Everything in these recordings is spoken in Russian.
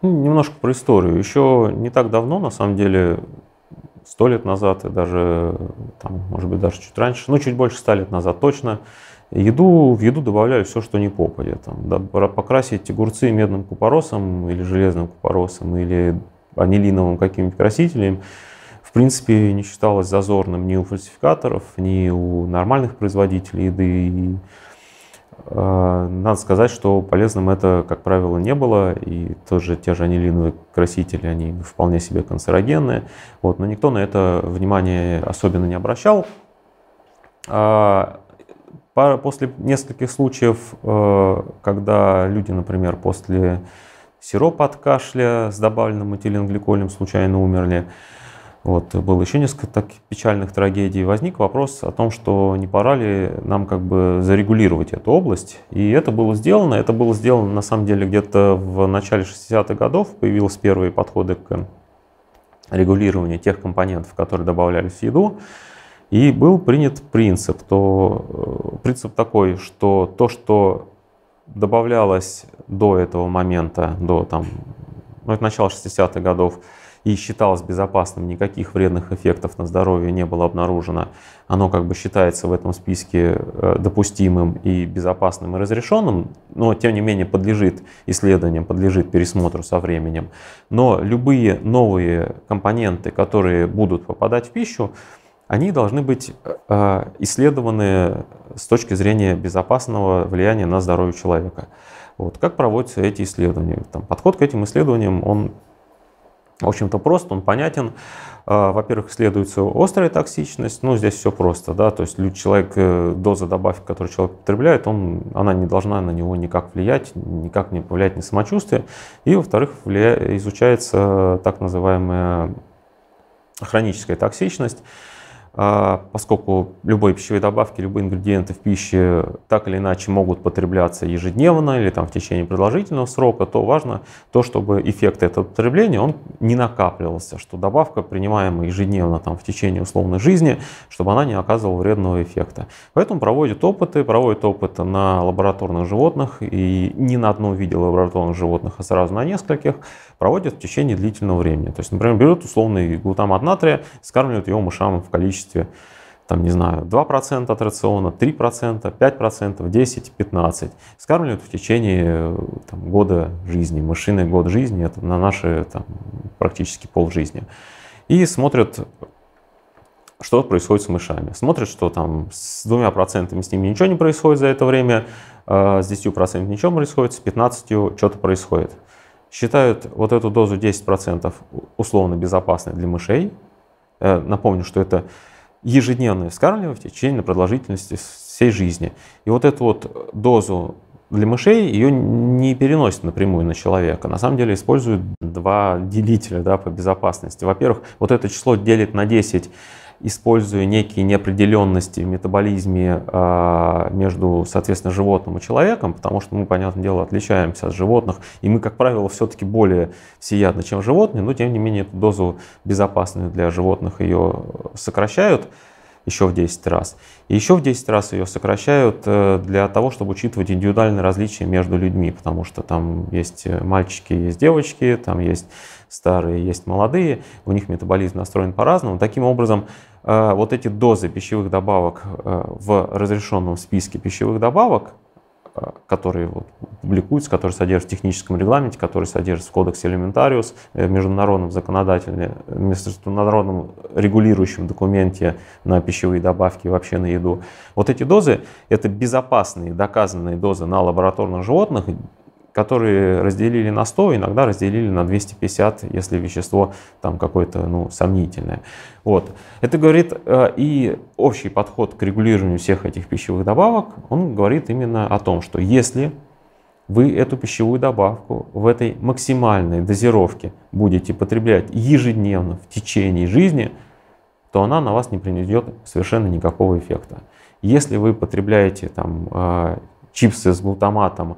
Ну, немножко про историю. Еще не так давно, на самом деле, сто лет назад, и даже, там, может быть, даже чуть раньше, ну, чуть больше ста лет назад точно, еду, в еду добавляли все, что не попадет, Там, да, покрасить огурцы медным купоросом или железным купоросом, или анилиновым каким-нибудь красителем, в принципе, не считалось зазорным ни у фальсификаторов, ни у нормальных производителей еды. И а, надо сказать, что полезным это, как правило, не было, и тоже те же анилиновые красители, они вполне себе канцерогенные, вот, но никто на это внимание особенно не обращал. А, после нескольких случаев, э, когда люди, например, после сиропа от кашля с добавленным метиленгликолем случайно умерли, вот, было еще несколько так печальных трагедий. Возник вопрос о том, что не пора ли нам как бы зарегулировать эту область. И это было сделано. Это было сделано на самом деле где-то в начале 60-х годов. Появились первые подходы к регулированию тех компонентов, которые добавлялись в еду. И был принят принцип. То, э, принцип такой, что то, что добавлялось до этого момента, до там, ну, это начала 60-х годов, и считалось безопасным, никаких вредных эффектов на здоровье не было обнаружено, оно как бы считается в этом списке э, допустимым и безопасным и разрешенным, но тем не менее подлежит исследованиям, подлежит пересмотру со временем. Но любые новые компоненты, которые будут попадать в пищу, они должны быть э, исследованы с точки зрения безопасного влияния на здоровье человека. Вот. Как проводятся эти исследования? Там, подход к этим исследованиям, он в общем-то, прост, он понятен. А, во-первых, исследуется острая токсичность. Ну, здесь все просто, да, то есть человек, э, доза добавки, которую человек потребляет, он, она не должна на него никак влиять, никак не повлиять на самочувствие. И, во-вторых, изучается так называемая хроническая токсичность. А, поскольку любые пищевые добавки, любые ингредиенты в пище так или иначе могут потребляться ежедневно или там в течение продолжительного срока, то важно то, чтобы эффект этого потребления он не накапливался, что добавка, принимаемая ежедневно там в течение условной жизни, чтобы она не оказывала вредного эффекта. Поэтому проводят опыты, проводят опыты на лабораторных животных и не на одном виде лабораторных животных, а сразу на нескольких, проводят в течение длительного времени. То есть, например, берут условный глутамат натрия, скармливают его мышам в количестве количестве, там, не знаю, 2% от рациона, 3%, 5%, 10, 15. Скармливают в течение э, там, года жизни, мышиный год жизни, это на наши там, практически пол жизни И смотрят, что происходит с мышами. Смотрят, что там с двумя процентами с ними ничего не происходит за это время, а с 10% ничего происходит, с 15% что-то происходит. Считают вот эту дозу 10% условно безопасной для мышей. Э, напомню, что это ежедневно вскармливать в течение продолжительности всей жизни. И вот эту вот дозу для мышей ее не переносят напрямую на человека. На самом деле используют два делителя да, по безопасности. Во-первых, вот это число делит на 10 используя некие неопределенности в метаболизме а, между, соответственно, животным и человеком, потому что мы, понятное дело, отличаемся от животных, и мы, как правило, все-таки более всеядны, чем животные, но, тем не менее, эту дозу безопасную для животных ее сокращают – еще в 10 раз. И еще в 10 раз ее сокращают э, для того, чтобы учитывать индивидуальные различия между людьми, потому что там есть э, мальчики, есть девочки, там есть старые, есть молодые, у них метаболизм настроен по-разному. Таким образом, э, вот эти дозы пищевых добавок в разрешенном списке пищевых добавок, которые вот публикуются, которые содержатся в техническом регламенте, которые содержатся в кодексе элементариус, в э, международном законодательном, э, международном регулирующем документе на пищевые добавки и вообще на еду. Вот эти дозы – это безопасные, доказанные дозы на лабораторных животных, которые разделили на 100, иногда разделили на 250, если вещество там какое-то ну, сомнительное. Вот. Это говорит э, и общий подход к регулированию всех этих пищевых добавок, он говорит именно о том, что если вы эту пищевую добавку в этой максимальной дозировке будете потреблять ежедневно в течение жизни, то она на вас не принесет совершенно никакого эффекта. Если вы потребляете там, э, чипсы с глутаматом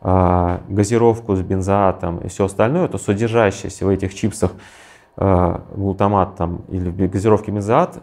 а, газировку с бензоатом и все остальное, то содержащееся в этих чипсах а, глутамат там, или в газировке бензоат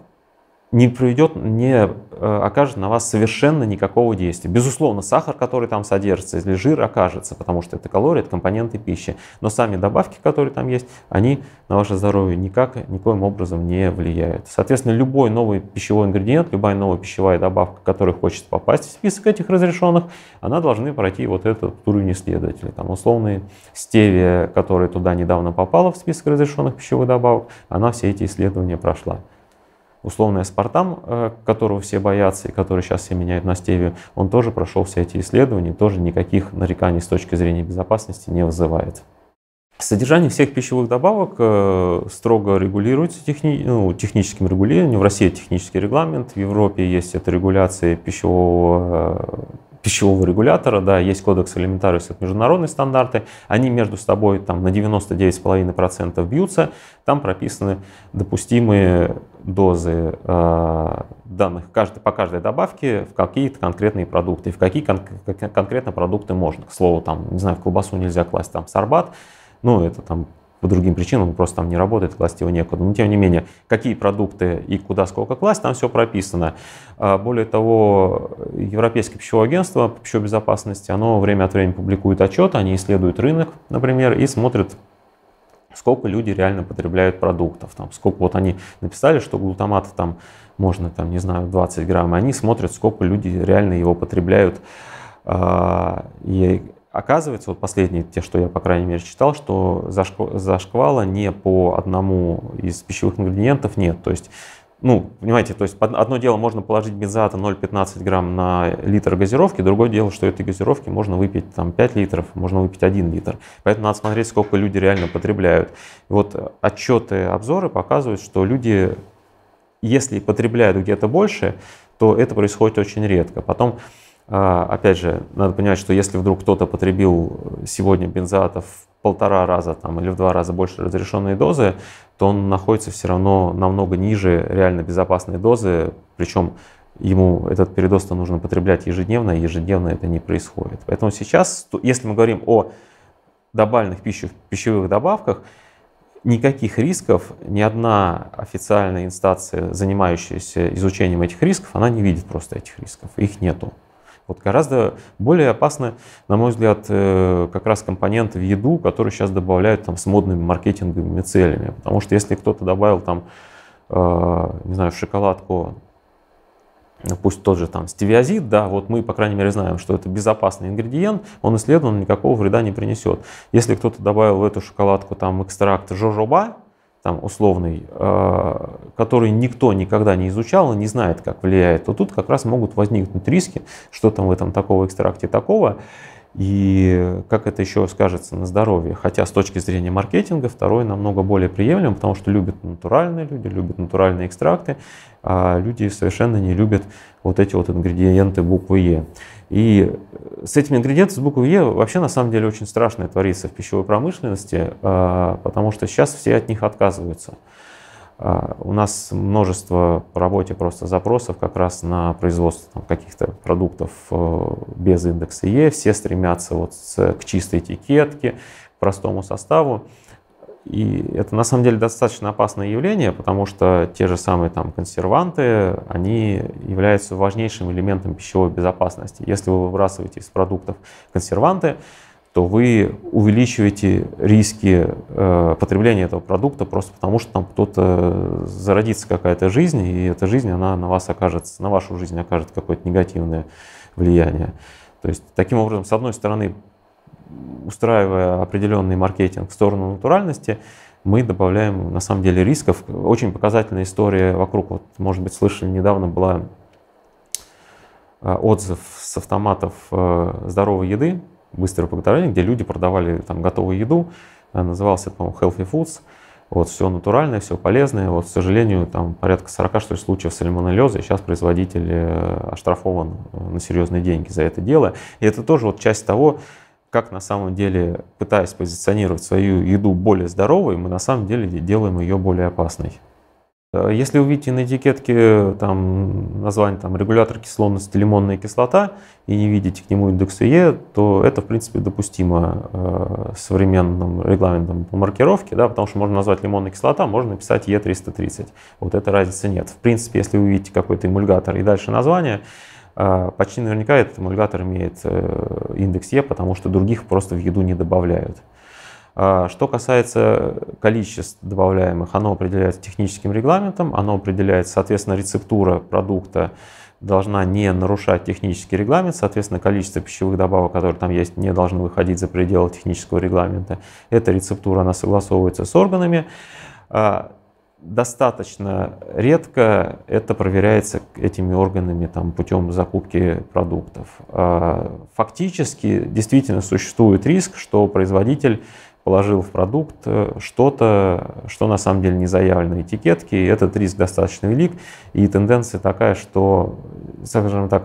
не приведет, не э, окажет на вас совершенно никакого действия. Безусловно, сахар, который там содержится, или жир окажется, потому что это калории, это компоненты пищи. Но сами добавки, которые там есть, они на ваше здоровье никак, никоим образом не влияют. Соответственно, любой новый пищевой ингредиент, любая новая пищевая добавка, которая хочет попасть в список этих разрешенных, она должна пройти вот этот уровень исследователей. Там условные стевия, которая туда недавно попала в список разрешенных пищевых добавок, она все эти исследования прошла. Условный Аспартам, э, которого все боятся и который сейчас все меняют на стевию, он тоже прошел все эти исследования, тоже никаких нареканий с точки зрения безопасности не вызывает. Содержание всех пищевых добавок э, строго регулируется техни... ну, техническим регулированием. В России технический регламент, в Европе есть эта регуляция пищевого э, пищевого регулятора, да, есть кодекс элементариус, это международные стандарты, они между собой там на 99,5% бьются, там прописаны допустимые дозы э, данных каждый, по каждой добавке в какие-то конкретные продукты, в какие кон конкретно продукты можно. К слову, там, не знаю, в колбасу нельзя класть там сорбат, ну, это там по другим причинам, он просто там не работает, класть его некуда. Но тем не менее, какие продукты и куда сколько класть, там все прописано. А, более того, Европейское пищевое агентство по пищевой безопасности, оно время от времени публикует отчет, они исследуют рынок, например, и смотрят, сколько люди реально потребляют продуктов, там, сколько вот они написали, что глутамат там можно, там, не знаю, 20 грамм, и они смотрят, сколько люди реально его потребляют. А, и оказывается, вот последние те, что я, по крайней мере, читал, что зашквала не по одному из пищевых ингредиентов нет. То есть ну, понимаете, то есть одно дело можно положить бензата 0,15 грамм на литр газировки, другое дело, что этой газировки можно выпить там 5 литров, можно выпить 1 литр. Поэтому надо смотреть, сколько люди реально потребляют. И вот отчеты, обзоры показывают, что люди, если потребляют где-то больше, то это происходит очень редко. Потом, а, опять же, надо понимать, что если вдруг кто-то потребил сегодня бензатов полтора раза там, или в два раза больше разрешенной дозы, то он находится все равно намного ниже реально безопасной дозы, причем ему этот передоз-то нужно потреблять ежедневно, и ежедневно это не происходит. Поэтому сейчас, если мы говорим о добавленных пищу, пищевых добавках, никаких рисков ни одна официальная инстанция, занимающаяся изучением этих рисков, она не видит просто этих рисков, их нету. Вот гораздо более опасны, на мой взгляд, э, как раз компоненты в еду, которые сейчас добавляют там, с модными маркетинговыми целями. Потому что если кто-то добавил там, э, не знаю, в шоколадку, ну, пусть тот же там стевиазид, да, вот мы, по крайней мере, знаем, что это безопасный ингредиент, он исследован, никакого вреда не принесет. Если кто-то добавил в эту шоколадку там экстракт жожоба, там, условный, э, который никто никогда не изучал и не знает, как влияет, то тут как раз могут возникнуть риски, что там в этом такого экстракте такого и как это еще скажется на здоровье. Хотя с точки зрения маркетинга второй намного более приемлем, потому что любят натуральные люди, любят натуральные экстракты, а люди совершенно не любят вот эти вот ингредиенты буквы Е. И э, с этими ингредиентами с буквы Е вообще на самом деле очень страшное творится в пищевой промышленности, а, потому что сейчас все от них отказываются. А, у нас множество по работе просто запросов как раз на производство каких-то продуктов э, без индекса Е. Все стремятся вот к чистой этикетке, к простому составу. И это на самом деле достаточно опасное явление, потому что те же самые там, консерванты, они являются важнейшим элементом пищевой безопасности. Если вы выбрасываете из продуктов консерванты, то вы увеличиваете риски э, потребления этого продукта просто потому, что там кто-то зародится какая-то жизнь, и эта жизнь, она на вас окажется, на вашу жизнь окажет какое-то негативное влияние. То есть таким образом, с одной стороны, устраивая определенный маркетинг в сторону натуральности, мы добавляем на самом деле рисков. Очень показательная история вокруг, вот, может быть, слышали недавно была э, отзыв с автоматов э, здоровой еды, быстрого приготовления, где люди продавали там готовую еду, э, назывался, по-моему, Healthy Foods, вот, все натуральное, все полезное. Вот, к сожалению, там порядка 40 что ли, случаев сальмонеллеза, и сейчас производитель э, оштрафован э, на серьезные деньги за это дело. И это тоже вот часть того, как на самом деле, пытаясь позиционировать свою еду более здоровой, мы на самом деле делаем ее более опасной. Э, если увидите на этикетке э, там, название там, регулятор кислотности лимонная кислота и не видите к нему индекс Е, то это, в принципе, допустимо э, современным регламентом по маркировке, да, потому что можно назвать лимонная кислота, можно написать Е330. Вот этой разницы нет. В принципе, если вы видите какой-то эмульгатор и дальше название, э, почти наверняка этот эмульгатор имеет э, индекс Е, потому что других просто в еду не добавляют. А, что касается количеств добавляемых, оно определяется техническим регламентом, оно определяется, соответственно, рецептура продукта должна не нарушать технический регламент, соответственно, количество пищевых добавок, которые там есть, не должно выходить за пределы технического регламента. Эта рецептура, она согласовывается с органами. А, достаточно редко это проверяется этими органами там, путем закупки продуктов. А, фактически действительно существует риск, что производитель положил в продукт э, что-то, что на самом деле не заявлено этикетки, и этот риск достаточно велик, и тенденция такая, что, скажем так,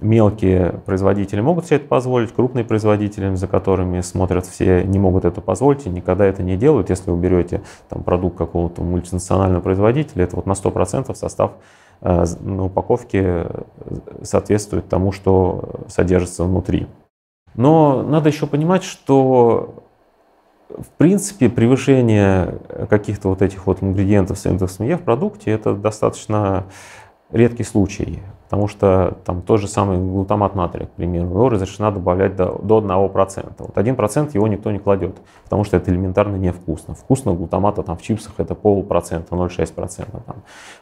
мелкие производители могут себе это позволить, крупные производители, за которыми смотрят все, не могут это позволить и никогда это не делают. Если вы берете там, продукт какого-то мультинационального производителя, это вот на 100% состав э, на упаковке э, соответствует тому, что содержится внутри. Но надо еще понимать, что в принципе, превышение каких-то вот этих вот ингредиентов с индексом Е в продукте – это достаточно редкий случай, потому что там тот же самый глутамат натрия, к примеру, его разрешено добавлять до, до 1%. Вот 1% его никто не кладет, потому что это элементарно невкусно. Вкусно глутамата там в чипсах это полпроцента, 0,6%, там,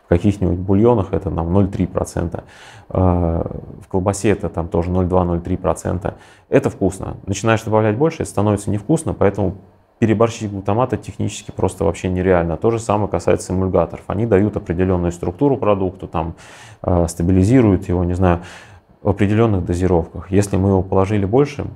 в каких-нибудь бульонах это там 0,3%, э, а, в колбасе это там тоже 0,2-0,3%. Это вкусно. Начинаешь добавлять больше, становится невкусно, поэтому переборщить глутамата технически просто вообще нереально. То же самое касается эмульгаторов. Они дают определенную структуру продукту, там э, стабилизируют его, не знаю, в определенных дозировках. Если мы его положили больше,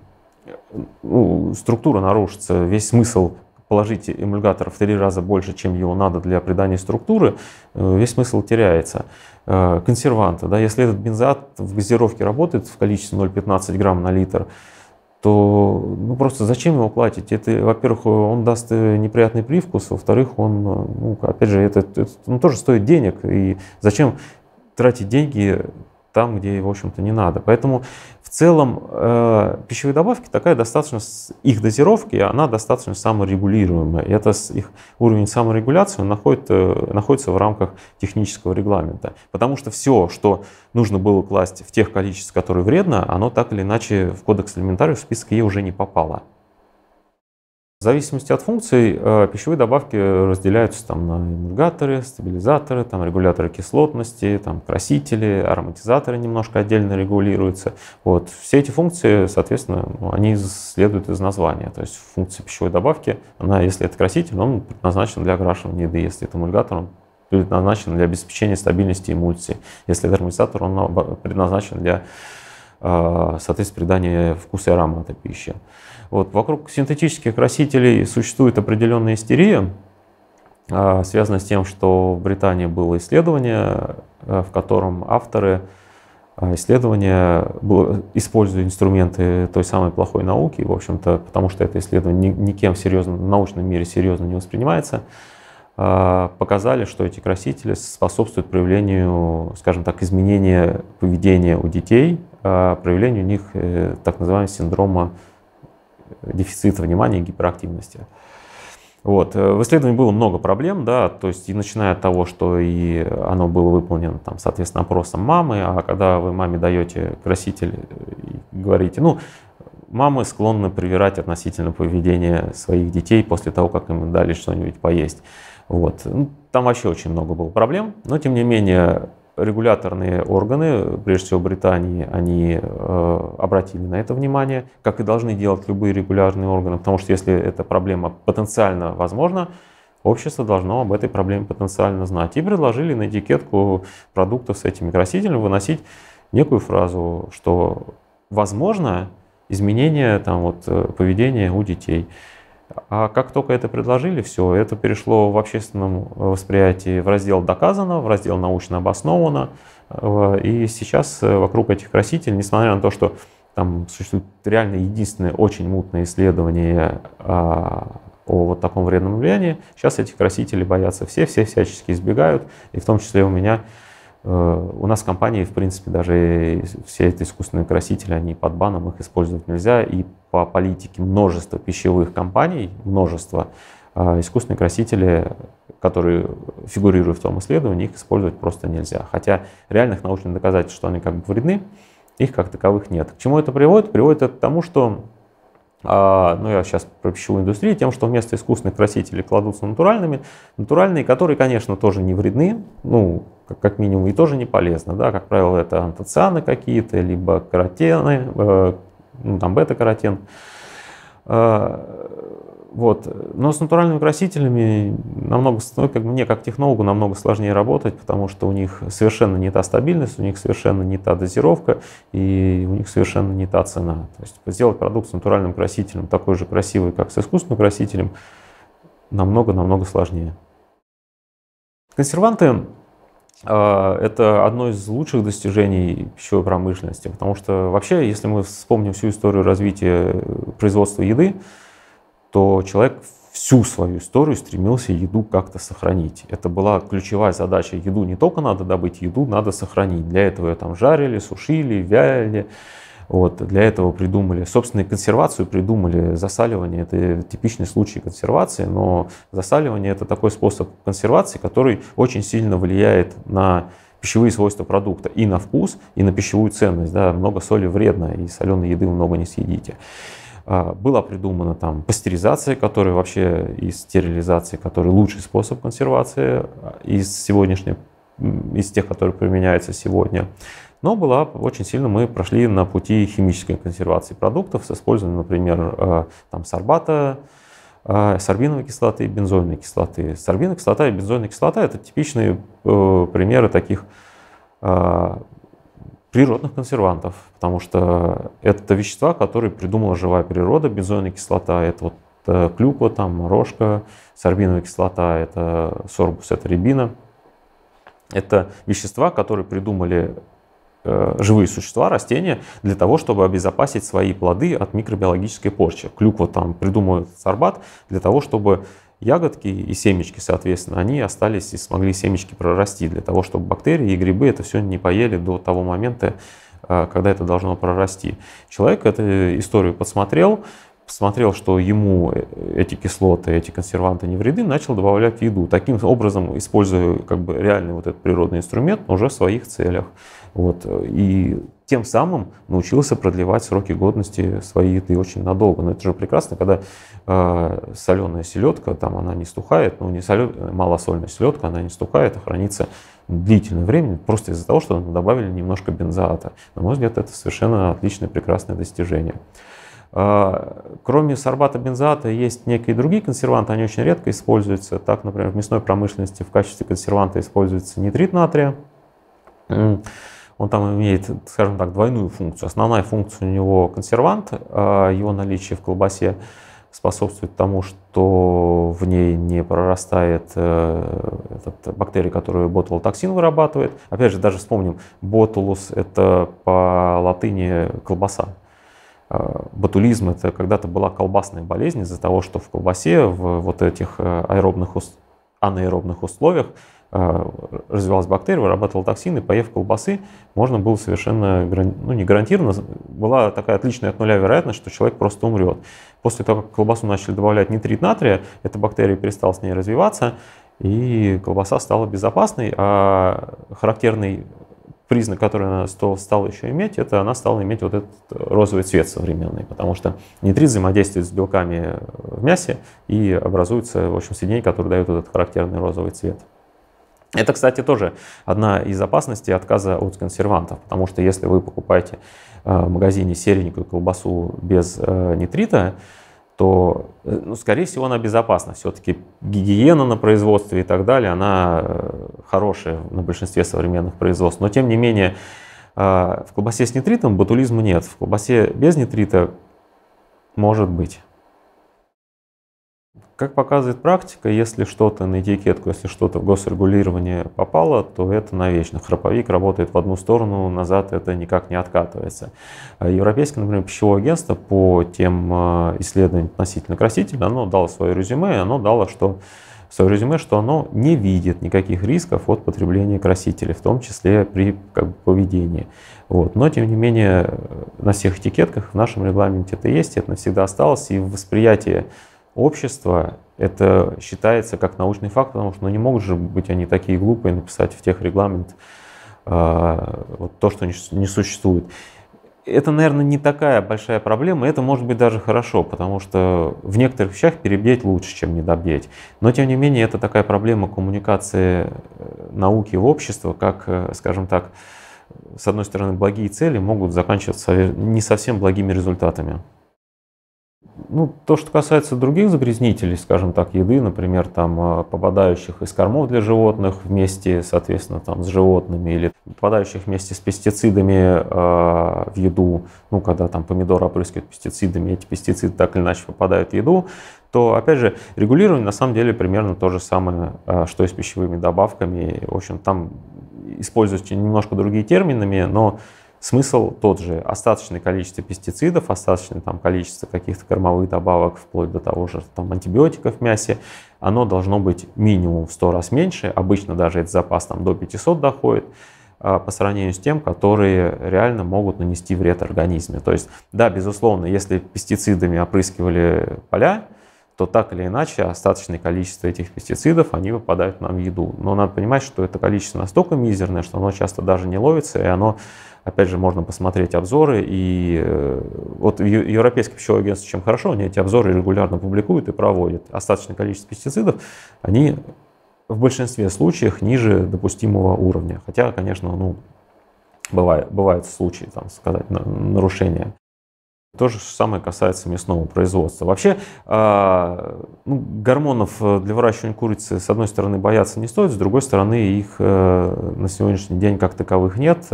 ну, структура нарушится, весь смысл положить эмульгатор в три раза больше, чем его надо для придания структуры, э, весь смысл теряется. Э, консерванты, да, если этот бензоат в газировке работает в количестве 0,15 грамм на литр, то ну, просто зачем его платить? Это, во-первых, он даст э, неприятный привкус, во-вторых, он, э, ну, опять же, это, это ну, тоже стоит денег. И зачем тратить деньги там, где, в общем-то, не надо. Поэтому в целом э, пищевые добавки такая достаточно, их дозировки, она достаточно саморегулируемая. И это их уровень саморегуляции он находит, э, находится в рамках технического регламента. Потому что все, что нужно было класть в тех количествах, которые вредно, оно так или иначе в кодекс элементариев в список Е уже не попало. В зависимости от функций э, пищевые добавки разделяются там, на эмульгаторы, стабилизаторы, там, регуляторы кислотности, там, красители, ароматизаторы немножко отдельно регулируются. Вот. Все эти функции, соответственно, они следуют из названия. То есть функция пищевой добавки, она, если это краситель, он предназначен для окрашивания еды, если это эмульгатор, он предназначен для обеспечения стабильности эмульсии. Если это ароматизатор, он предназначен для, э, соответственно, придания вкуса и аромата пищи. Вот. Вокруг синтетических красителей существует определенная истерия, а, связанная с тем, что в Британии было исследование, а, в котором авторы а, исследования используя инструменты той самой плохой науки, в общем-то, потому что это исследование никем в в научном мире серьезно не воспринимается, показали, что эти красители способствуют проявлению, скажем так, изменения поведения у детей, проявлению у них э, так называемого синдрома дефицита внимания и гиперактивности. Вот. Э, в исследовании было много проблем, да, то есть и начиная от того, что и оно было выполнено, там, соответственно, опросом мамы, а когда вы маме даете краситель э, и говорите, ну, мамы склонны привирать относительно поведения своих детей после того, как им дали что-нибудь поесть. Вот. Ну, там вообще очень много было проблем, но тем не менее регуляторные органы, прежде всего Британии, они э, обратили на это внимание, как и должны делать любые регулярные органы, потому что если эта проблема потенциально возможна, общество должно об этой проблеме потенциально знать. И предложили на этикетку продуктов с этими красителями выносить некую фразу, что возможно изменение там, вот, э, поведения у детей. А как только это предложили, все, это перешло в общественном э, восприятии в раздел «доказано», в раздел «научно обосновано». Э, и сейчас э, вокруг этих красителей, несмотря на то, что там существует реально единственное очень мутное исследование а, о вот таком вредном влиянии, сейчас этих красителей боятся все, все всячески избегают, и в том числе у меня Э, у нас в компании, в принципе, даже все эти искусственные красители, они под баном, их использовать нельзя. И по политике множество пищевых компаний, множество, э, искусственные красители, которые фигурируют в том исследовании, их использовать просто нельзя. Хотя реальных научных доказательств, что они как бы вредны, их как таковых нет. К чему это приводит? Приводит это к тому, что а, ну я сейчас про пищевую индустрию, тем, что вместо искусственных красителей кладутся натуральными, натуральные, которые, конечно, тоже не вредны, ну, как, как минимум, и тоже не полезны, да, как правило, это антоцианы какие-то, либо каротены, э, ну, там, бета-каротен, а, вот. Но с натуральными красителями намного, ну, как мне как технологу намного сложнее работать, потому что у них совершенно не та стабильность, у них совершенно не та дозировка и у них совершенно не та цена. То есть сделать продукт с натуральным красителем такой же красивый, как с искусственным красителем, намного-намного сложнее. Консерванты а, это одно из лучших достижений пищевой промышленности, потому что вообще, если мы вспомним всю историю развития производства еды, то человек всю свою историю стремился еду как-то сохранить. Это была ключевая задача. Еду не только надо добыть, еду надо сохранить. Для этого ее там жарили, сушили, вяли. Вот, для этого придумали, собственно, консервацию придумали, засаливание, это типичный случай консервации, но засаливание это такой способ консервации, который очень сильно влияет на пищевые свойства продукта и на вкус, и на пищевую ценность. Да, много соли вредно, и соленой еды много не съедите. А, была придумана там пастеризация, которая вообще и стерилизация, который лучший способ консервации а, из сегодняшних из тех, которые применяются сегодня. Но была очень сильно мы прошли на пути химической консервации продуктов с использованием, например, а, там сорбата, сорбиновой кислоты и бензольной кислоты. Сорбиновая кислота и бензольная кислота – это типичные э, примеры таких природных консервантов, потому что это вещества, которые придумала живая природа, бензойная кислота, это вот э, клюква, там, рожка, сорбиновая кислота, это сорбус, это рябина. Это вещества, которые придумали э, живые существа, растения, для того, чтобы обезопасить свои плоды от микробиологической порчи. Клюква там придумывает сорбат для того, чтобы ягодки и семечки, соответственно, они остались и смогли семечки прорасти для того, чтобы бактерии и грибы это все не поели до того момента, э, когда это должно прорасти. Человек эту историю подсмотрел, посмотрел, что ему эти кислоты, эти консерванты не вреды, начал добавлять в еду. Таким образом, используя как бы реальный вот этот природный инструмент уже в своих целях. Вот. Э, и тем самым научился продлевать сроки годности своей еды очень надолго. Но это же прекрасно, когда э, соленая селедка, там она не стухает, ну не соленая, малосольная селедка, она не стухает, а хранится длительное время просто из-за того, что добавили немножко бензоата. На мой взгляд, это совершенно отличное, прекрасное достижение. Э, кроме сорбата бензата есть некие другие консерванты, они очень редко используются. Так, например, в мясной промышленности в качестве консерванта используется нитрит натрия. Он там имеет, скажем так, двойную функцию. Основная функция у него консервант, а его наличие в колбасе способствует тому, что в ней не прорастает э, этот, бактерии, которую ботулотоксин вырабатывает. Опять же, даже вспомним, ботулус – это по латыни колбаса. А ботулизм – это когда-то была колбасная болезнь из-за того, что в колбасе в вот этих э, аэробных, анаэробных условиях Э, развивалась бактерия, вырабатывала токсины, поев колбасы, можно было совершенно, ну не гарантированно, была такая отличная от нуля вероятность, что человек просто умрет. После того, как колбасу начали добавлять нитрит натрия, эта бактерия перестала с ней развиваться, и колбаса стала безопасной, а характерный признак, который она стала еще иметь, это она стала иметь вот этот э, розовый цвет современный, потому что нитрит взаимодействует с белками в мясе и образуется, в общем, соединение, которое дают этот характерный розовый цвет. Это, кстати, тоже одна из опасностей отказа от консервантов, потому что если вы покупаете э, в магазине серенькую колбасу без э, нитрита, то, э, ну, скорее всего, она безопасна. Все-таки гигиена на производстве и так далее, она хорошая на большинстве современных производств. Но, тем не менее, в колбасе с нитритом ботулизма нет. В колбасе без нитрита может быть. Как показывает практика, если что-то на этикетку, если что-то в госрегулирование попало, то это навечно. Храповик работает в одну сторону, назад это никак не откатывается. А европейское, например, пищевое агентство по тем а, исследованиям относительно красителя, оно дало свое резюме, и оно дало, что свое резюме, что оно не видит никаких рисков от потребления красителей, в том числе при как бы, поведении. Вот. Но, тем не менее, на всех этикетках в нашем регламенте это есть, это навсегда осталось, и в восприятии общества, это считается как научный факт, потому что ну, не могут же быть они такие глупые написать в техрегламент э, а, вот то, что не, не существует. Это, наверное, не такая большая проблема, это может быть даже хорошо, потому что в некоторых вещах перебдеть лучше, чем недобдеть. Но, тем не менее, это такая проблема коммуникации э, науки в общество, как, э, скажем так, с одной стороны, благие цели могут заканчиваться не совсем благими результатами. Ну, то, что касается других загрязнителей, скажем так, еды, например, там, а, попадающих из кормов для животных вместе, соответственно, там, с животными, или попадающих вместе с пестицидами э, в еду, ну, когда там помидоры опрыскивают пестицидами, эти пестициды так или иначе попадают в еду, то, опять же, регулирование на самом деле примерно то же самое, э, что и с пищевыми добавками. В общем, там используются немножко другие терминами, но Смысл тот же. Остаточное количество пестицидов, остаточное там, количество каких-то кормовых добавок, вплоть до того же там, антибиотиков в мясе, оно должно быть минимум в 100 раз меньше. Обычно даже этот запас там, до 500 доходит а, по сравнению с тем, которые реально могут нанести вред организме. То есть, да, безусловно, если пестицидами опрыскивали поля, то так или иначе остаточное количество этих пестицидов, они выпадают нам в еду. Но надо понимать, что это количество настолько мизерное, что оно часто даже не ловится, и оно Опять же, можно посмотреть обзоры. И э, вот Европейское пищевое агентство чем хорошо, они эти обзоры регулярно публикуют и проводят. Остаточное количество пестицидов, они в большинстве случаев ниже допустимого уровня. Хотя, конечно, ну, бывает, бывают случаи, там, сказать, нарушения. То же самое касается мясного производства. Вообще а, ну, гормонов э, для выращивания курицы, с одной стороны, бояться не стоит, с другой стороны, их э, на сегодняшний день как таковых нет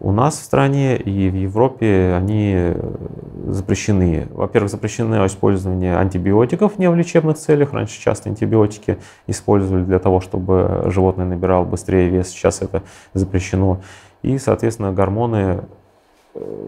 у нас в стране и в Европе они э, запрещены. Во-первых, запрещено использование антибиотиков не в лечебных целях. Раньше часто антибиотики использовали для того, чтобы животное набирало быстрее вес. Сейчас это запрещено. И, соответственно, гормоны э,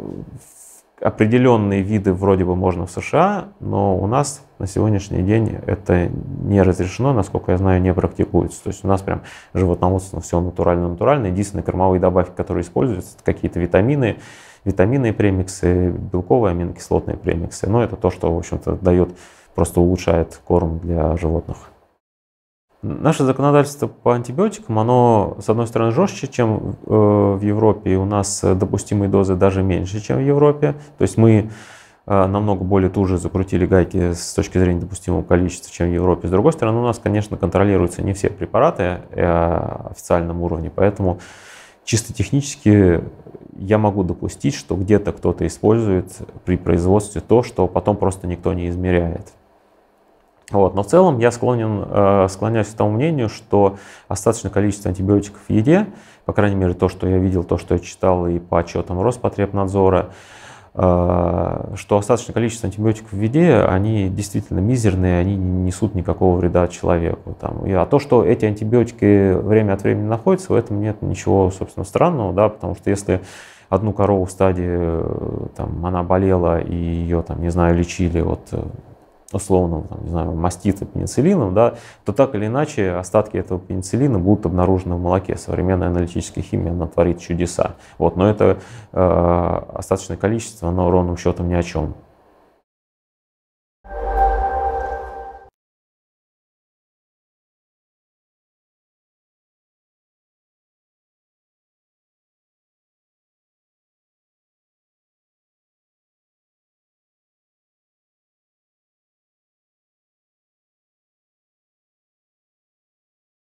определенные виды вроде бы можно в США, но у нас на сегодняшний день это не разрешено, насколько я знаю, не практикуется. То есть у нас прям животноводство все натурально-натурально. Единственные кормовые добавки, которые используются, это какие-то витамины, витаминные премиксы, белковые аминокислотные премиксы. Но это то, что, в общем-то, дает, просто улучшает корм для животных. Наше законодательство по антибиотикам, оно, с одной стороны, жестче, чем э, в Европе, и у нас э, допустимые дозы даже меньше, чем в Европе. То есть мы э, намного более туже закрутили гайки с точки зрения допустимого количества, чем в Европе. С другой стороны, у нас, конечно, контролируются не все препараты на официальном уровне, поэтому чисто технически я могу допустить, что где-то кто-то использует при производстве то, что потом просто никто не измеряет. Вот. Но в целом я склонен, э, склоняюсь к тому мнению, что остаточное количество антибиотиков в еде, по крайней мере то, что я видел, то, что я читал и по отчетам Роспотребнадзора, э, что остаточное количество антибиотиков в еде, они действительно мизерные, они не несут никакого вреда человеку. а то, что эти антибиотики время от времени находятся, в этом нет ничего, собственно, странного, да, потому что если одну корову в стадии, э, там, она болела, и ее, там, не знаю, лечили от условно, там, не знаю, мастита пенициллином, да, то так или иначе остатки этого пенициллина будут обнаружены в молоке. Современная аналитическая химия, она творит чудеса. Вот, но это э, остаточное количество, оно ровным счетом ни о чем.